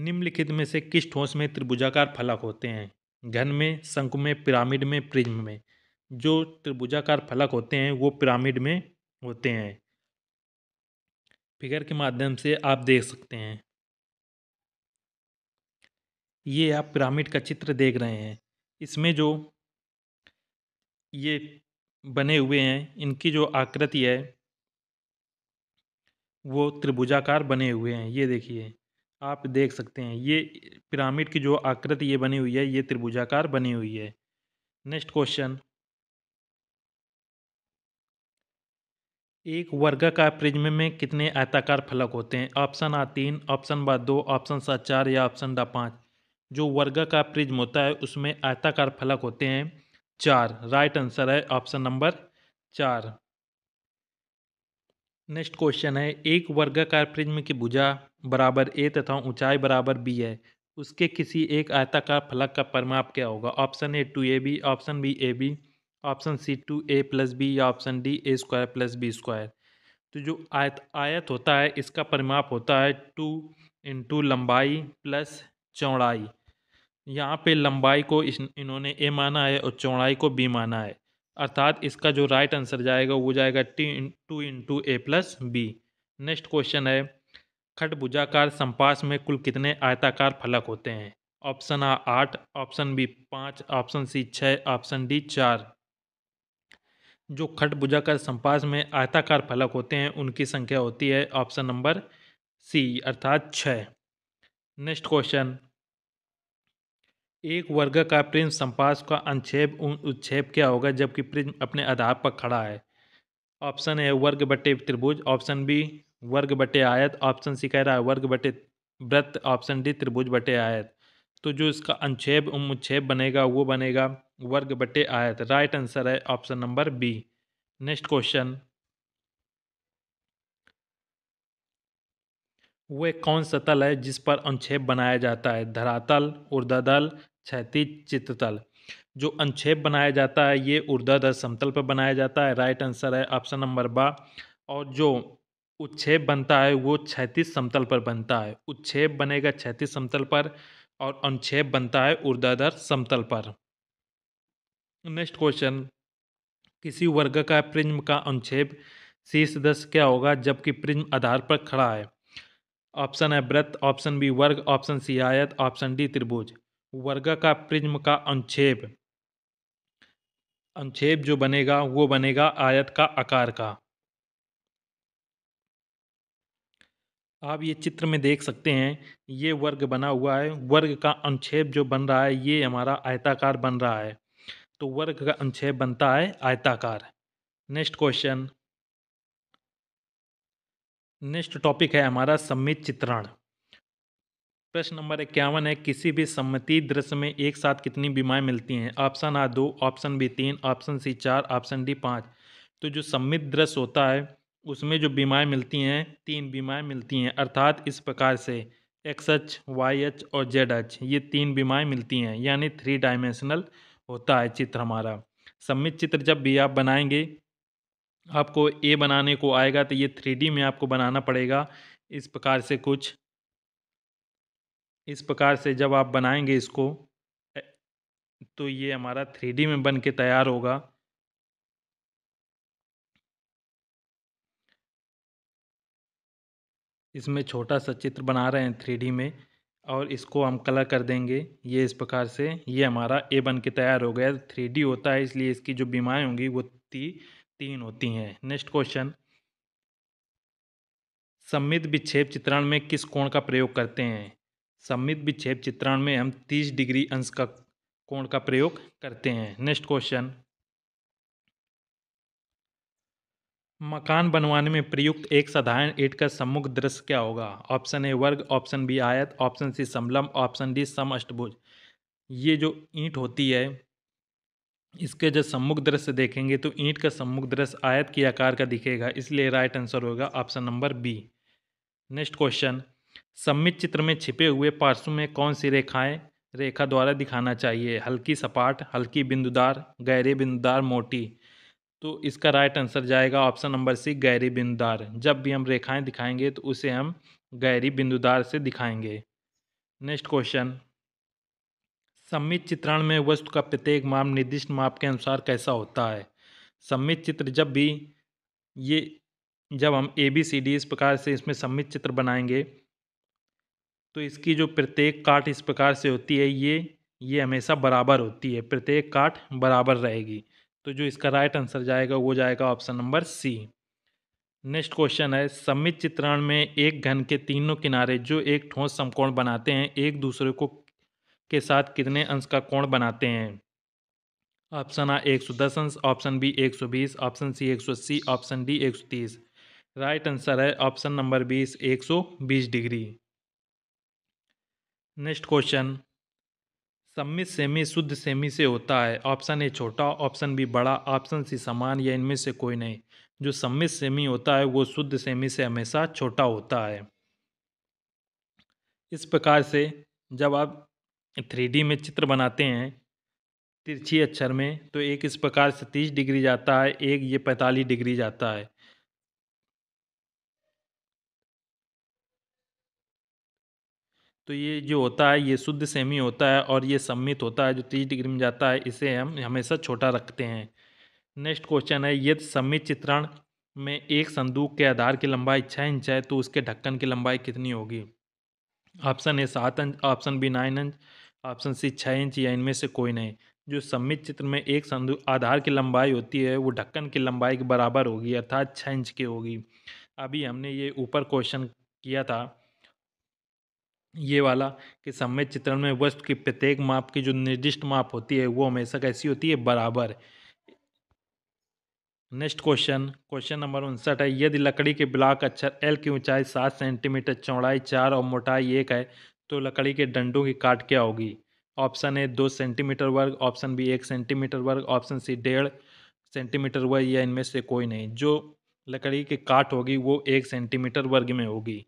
S1: निम्नलिखित में से किस ठोस में त्रिभुजाकार फलक होते हैं घन में शंकु में पिरामिड में प्रिज्म में जो त्रिभुजाकार फलक होते हैं वो पिरामिड में होते हैं फिगर के माध्यम से आप देख सकते हैं ये आप पिरामिड का चित्र देख रहे हैं इसमें जो ये बने हुए हैं इनकी जो आकृति है वो त्रिभुजाकार बने हुए हैं ये देखिए आप देख सकते हैं ये पिरामिड की जो आकृति ये बनी हुई है ये त्रिभुजाकार बनी हुई है नेक्स्ट क्वेश्चन एक वर्गाकार प्रिज्म में कितने आयताकार फलक होते हैं ऑप्शन आ तीन ऑप्शन बा दो ऑप्शन सा चार या ऑप्शन डा पाँच जो वर्गाकार प्रिज्म होता है उसमें आयताकार फलक होते हैं चार राइट आंसर है ऑप्शन नंबर चार नेक्स्ट क्वेश्चन है एक वर्गाकार प्रिज्म की भुजा बराबर ए तथा ऊंचाई बराबर बी है उसके किसी एक आयताकार फलक का परमाप क्या होगा option A two A B option B A B option C two A plus B या option D A square plus B square तो जो आयत आयत होता है इसका परिमाप होता है टू इंटू लंबाई प्लस चौड़ाई यहाँ पे लंबाई को इस इन्होंने ए माना है और चौड़ाई को बी माना है अर्थात इसका जो राइट आंसर जाएगा वो जाएगा टी into into A plus B next question है खटभुजाकार संपास में कुल कितने आयताकार फलक होते हैं ऑप्शन आ आठ ऑप्शन बी पाँच ऑप्शन सी छः ऑप्शन डी चार जो खटभुजाकार संपास में आयताकार फलक होते हैं उनकी संख्या होती है ऑप्शन नंबर सी अर्थात छः नेक्स्ट क्वेश्चन एक वर्ग का प्रिंस संपास का अनुच्छेद उच्छेद क्या होगा जबकि प्रिंस अपने आधार पर खड़ा है ऑप्शन है वर्ग बटे त्रिभुज ऑप्शन बी वर्ग बटे आयत ऑप्शन सी कह रहा है वर्ग बटे व्रत ऑप्शन डी त्रिभुज बटे आयत तो जो इसका अनुच्छेद उमुच्छेद बनेगा वो बनेगा वर्ग बटे आयत राइट आंसर है option number B next question वह कौन सा तल है जिस पर अनुच्छेद बनाया जाता है धरातल उर्दादल क्षैतिज चित्रतल जो अनुच्छेद बनाया जाता है ये ऊर्ध्वाधर समतल पर बनाया जाता है राइट आंसर है ऑप्शन नंबर बा और जो उच्छेप बनता है वो क्षैतिज समतल पर बनता है उच्छेप बनेगा क्षैतिज समतल पर और अनुच्छेद बनता है ऊर्ध्वाधर समतल पर नेक्स्ट क्वेश्चन किसी वर्ग का प्रिज्म का अनुच्छेप शीर्ष दस क्या होगा जबकि प्रिज्म आधार पर खड़ा है ऑप्शन है व्रत ऑप्शन बी वर्ग ऑप्शन सी आयत ऑप्शन डी त्रिभुज वर्ग का प्रिज्म का अनुच्छेद अनुच्छेद जो बनेगा वो बनेगा आयत का आकार का आप ये चित्र में देख सकते हैं ये वर्ग बना हुआ है वर्ग का अनुच्छेद जो बन रहा है ये हमारा आयताकार बन रहा है तो वर्ग का अनुच्छेद बनता है आयताकार नेक्स्ट क्वेश्चन नेक्स्ट टॉपिक है हमारा सम्मित चित्रण प्रश्न नंबर इक्यावन है किसी भी सम्मति दृश्य में एक साथ कितनी बीमाएँ मिलती हैं ऑप्शन आ दो ऑप्शन बी तीन ऑप्शन सी चार ऑप्शन डी पाँच तो जो सम्मित दृश्य होता है उसमें जो बीमाएँ मिलती हैं तीन बीमाएँ मिलती हैं अर्थात इस प्रकार से एक्स एच वाई एच और जेड एच ये तीन बीमाएँ मिलती हैं यानी थ्री डायमेंशनल होता है चित्र हमारा सम्मित चित्र जब भी आप बनाएंगे आपको ए बनाने को आएगा तो ये थ्री में आपको बनाना पड़ेगा इस प्रकार से कुछ इस प्रकार से जब आप बनाएंगे इसको तो ये हमारा थ्री में बन के तैयार होगा इसमें छोटा सा चित्र बना रहे हैं थ्री में और इसको हम कलर कर देंगे ये इस प्रकार से ये हमारा ए बन के तैयार हो गया थ्री होता है इसलिए इसकी जो बीमाएँ होंगी वो ती तीन होती हैं नेक्स्ट क्वेश्चन सम्मित विक्षेप चित्रण में किस कोण का प्रयोग करते हैं सम्मित विक्षेप चित्रण में हम तीस डिग्री अंश का कोण का प्रयोग करते हैं नेक्स्ट क्वेश्चन मकान बनवाने में प्रयुक्त एक साधारण ईट का सम्मुख दृश्य क्या होगा ऑप्शन ए वर्ग ऑप्शन बी आयत ऑप्शन सी समलम ऑप्शन डी सम अष्टभुज ये जो ईंट होती है इसके जब सम्मुख दृश्य देखेंगे तो ईंट का सम्मुख दृश्य आयत के आकार का दिखेगा इसलिए राइट आंसर होगा option number B next question सम्मित चित्र में छिपे हुए पार्श्व में कौन सी रेखाएं रेखा द्वारा दिखाना चाहिए हल्की सपाट हल्की बिंदुदार गहरे बिंदुदार मोटी तो इसका राइट आंसर जाएगा ऑप्शन नंबर सी गहरी बिंदुदार जब भी हम रेखाएं दिखाएंगे तो उसे हम गहरी बिंदुदार से दिखाएंगे नेक्स्ट क्वेश्चन सम्मित चित्रण में वस्तु का प्रत्येक माप निर्दिष्ट माप के अनुसार कैसा होता है सम्मित चित्र जब भी ये जब हम ए बी सी डी इस प्रकार से इसमें सम्मित चित्र बनाएंगे तो इसकी जो प्रत्येक काट इस प्रकार से होती है ये ये हमेशा बराबर होती है प्रत्येक काट बराबर रहेगी तो जो इसका राइट आंसर जाएगा वो जाएगा option number C next question है सम्मित चित्रण में एक घन के तीनों किनारे जो एक ठोस समकोण बनाते हैं एक दूसरे को के साथ कितने अंश का कोण बनाते हैं ऑप्शन आ एक सौ दस अंश ऑप्शन बी एक सौ बीस ऑप्शन सी एक सौ अस्सी ऑप्शन डी एक सौ तीस राइट आंसर है ऑप्शन नंबर बीस एक सौ बीस डिग्री नेक्स्ट क्वेश्चन सम्मित सेमी शुद्ध सेमी से होता है ऑप्शन ए छोटा ऑप्शन बी बड़ा ऑप्शन सी समान या इनमें से कोई नहीं जो सम्मित सेमी होता है वो शुद्ध सेमी से हमेशा छोटा होता है इस प्रकार से जब आप थ्री में चित्र बनाते हैं तिरछी अक्षर में तो एक इस प्रकार से तीस डिग्री जाता है एक ये पैंतालीस डिग्री जाता है तो ये जो होता है ये शुद्ध सेमी होता है और ये सम्मित होता है जो तीस डिग्री में जाता है इसे हम हमेशा छोटा रखते हैं नेक्स्ट क्वेश्चन है यदि सम्मित चित्रण में एक संदूक के आधार की लंबाई छः इंच है तो उसके ढक्कन की लंबाई कितनी होगी ऑप्शन ए सात inch option B nine inch option C छः इंच या इनमें से कोई नहीं जो सम्मित चित्र में एक संदूक आधार की लंबाई होती है वो ढक्कन की लंबाई के बराबर होगी अर्थात छः इंच की होगी अभी हमने ये ऊपर क्वेश्चन किया था ये वाला कि समय चित्रण में वस्तु की प्रत्येक माप की जो निर्दिष्ट माप होती है वो हमेशा कैसी होती है बराबर नेक्स्ट क्वेश्चन क्वेश्चन नंबर उनसठ है यदि लकड़ी के ब्लॉक अक्षर एल की ऊंचाई सात सेंटीमीटर चौड़ाई चार और मोटाई एक है तो लकड़ी के डंडों की काट क्या होगी ऑप्शन ए दो सेंटीमीटर वर्ग ऑप्शन बी एक सेंटीमीटर वर्ग ऑप्शन सी डेढ़ सेंटीमीटर वर्ग या इनमें से कोई नहीं जो लकड़ी की काट होगी वो एक सेंटीमीटर वर्ग में होगी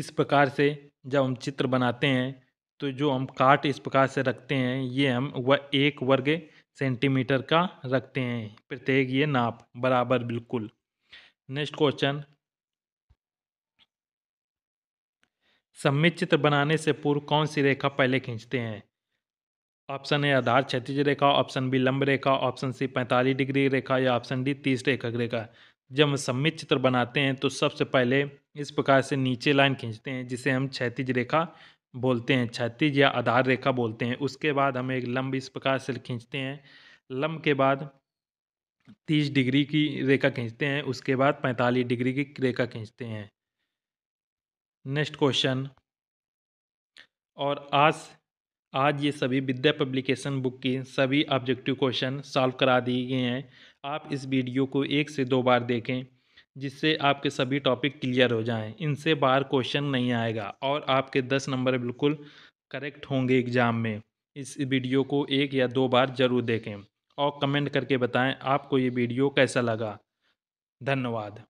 S1: इस प्रकार से जब हम चित्र बनाते हैं तो जो हम काट इस प्रकार से रखते हैं ये हम व एक वर्ग सेंटीमीटर का रखते हैं प्रत्येक ये नाप बराबर बिल्कुल नेक्स्ट क्वेश्चन सम्मित चित्र बनाने से पूर्व कौन सी रेखा पहले खींचते हैं ऑप्शन ए आधार क्षतिज रेखा ऑप्शन बी लंब रेखा ऑप्शन सी पैंतालीस डिग्री रेखा या ऑप्शन डी तीस रेखा रेखा जब हम सम्मित चित्र बनाते हैं तो सबसे पहले इस प्रकार से नीचे लाइन खींचते हैं जिसे हम क्षैतिज रेखा बोलते हैं क्षैतिज या आधार रेखा बोलते हैं उसके बाद हम एक लंब इस प्रकार से खींचते हैं लंब के बाद तीस डिग्री की रेखा खींचते हैं उसके बाद पैंतालीस डिग्री की रेखा खींचते हैं नेक्स्ट क्वेश्चन और आज आज ये सभी विद्या पब्लिकेशन बुक की सभी ऑब्जेक्टिव क्वेश्चन सॉल्व करा दिए गए हैं आप इस वीडियो को एक से दो बार देखें जिससे आपके सभी टॉपिक क्लियर हो जाएं इनसे बाहर क्वेश्चन नहीं आएगा और आपके दस नंबर बिल्कुल करेक्ट होंगे एग्ज़ाम में इस वीडियो को एक या दो बार ज़रूर देखें और कमेंट करके बताएं आपको ये वीडियो कैसा लगा धन्यवाद